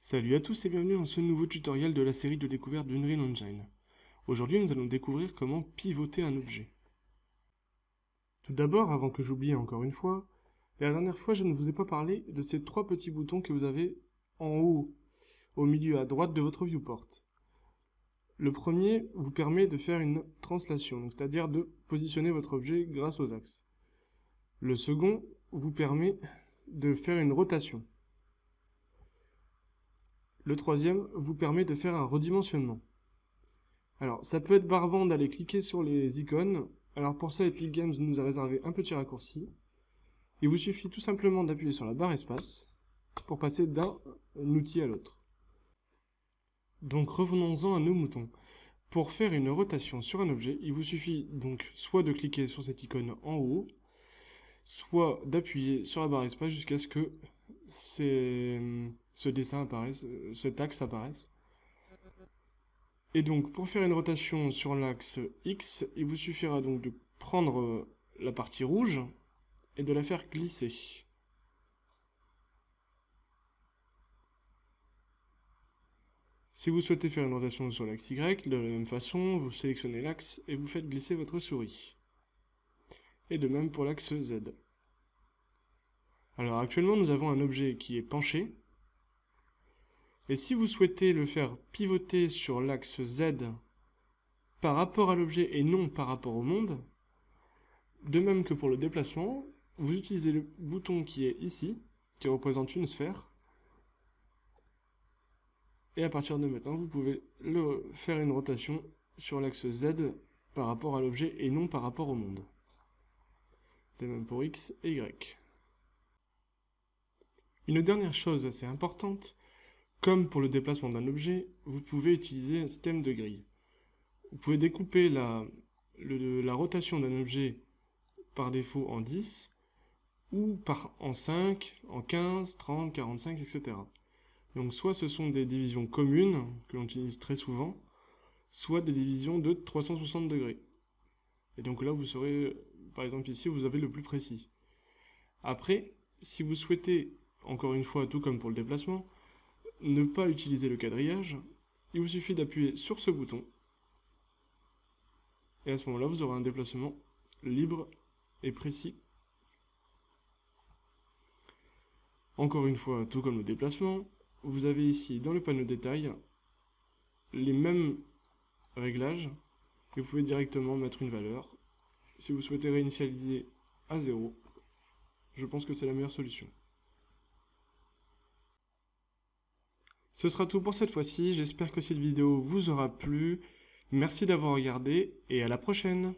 Salut à tous et bienvenue dans ce nouveau tutoriel de la série de découverte d'Unreal Engine. Aujourd'hui, nous allons découvrir comment pivoter un objet. Tout d'abord, avant que j'oublie encore une fois, la dernière fois, je ne vous ai pas parlé de ces trois petits boutons que vous avez en haut, au milieu à droite de votre viewport. Le premier vous permet de faire une translation, c'est-à-dire de positionner votre objet grâce aux axes. Le second vous permet de faire une rotation. Le troisième vous permet de faire un redimensionnement. Alors, ça peut être barbant d'aller cliquer sur les icônes. Alors pour ça, Epic Games nous a réservé un petit raccourci. Il vous suffit tout simplement d'appuyer sur la barre espace pour passer d'un outil à l'autre. Donc revenons-en à nos moutons. Pour faire une rotation sur un objet, il vous suffit donc soit de cliquer sur cette icône en haut, soit d'appuyer sur la barre espace jusqu'à ce que ce dessin apparaisse, euh, cet axe apparaisse. Et donc pour faire une rotation sur l'axe X, il vous suffira donc de prendre la partie rouge et de la faire glisser. Si vous souhaitez faire une rotation sur l'axe Y, de la même façon, vous sélectionnez l'axe et vous faites glisser votre souris. Et de même pour l'axe Z. Alors actuellement, nous avons un objet qui est penché. Et si vous souhaitez le faire pivoter sur l'axe Z par rapport à l'objet et non par rapport au monde, de même que pour le déplacement, vous utilisez le bouton qui est ici, qui représente une sphère, et à partir de maintenant, vous pouvez le, faire une rotation sur l'axe Z par rapport à l'objet et non par rapport au monde. De même pour X et Y. Une dernière chose assez importante, comme pour le déplacement d'un objet, vous pouvez utiliser un système de grille. Vous pouvez découper la, rotation d'un objet par défaut en 10, ou en 5, en 15, 30, 45, etc. Donc soit ce sont des divisions communes, que l'on utilise très souvent, soit des divisions de 360 degrés. Et donc là, vous serez, par exemple ici, vous avez le plus précis. Après, si vous souhaitez, encore une fois, tout comme pour le déplacement, ne pas utiliser le quadrillage, il vous suffit d'appuyer sur ce bouton. Et à ce moment-là, vous aurez un déplacement libre et précis. Encore une fois, tout comme le déplacement, vous avez ici dans le panneau détail les mêmes réglages et vous pouvez directement mettre une valeur. Si vous souhaitez réinitialiser à 0, je pense que c'est la meilleure solution. Ce sera tout pour cette fois-ci, j'espère que cette vidéo vous aura plu, merci d'avoir regardé et à la prochaine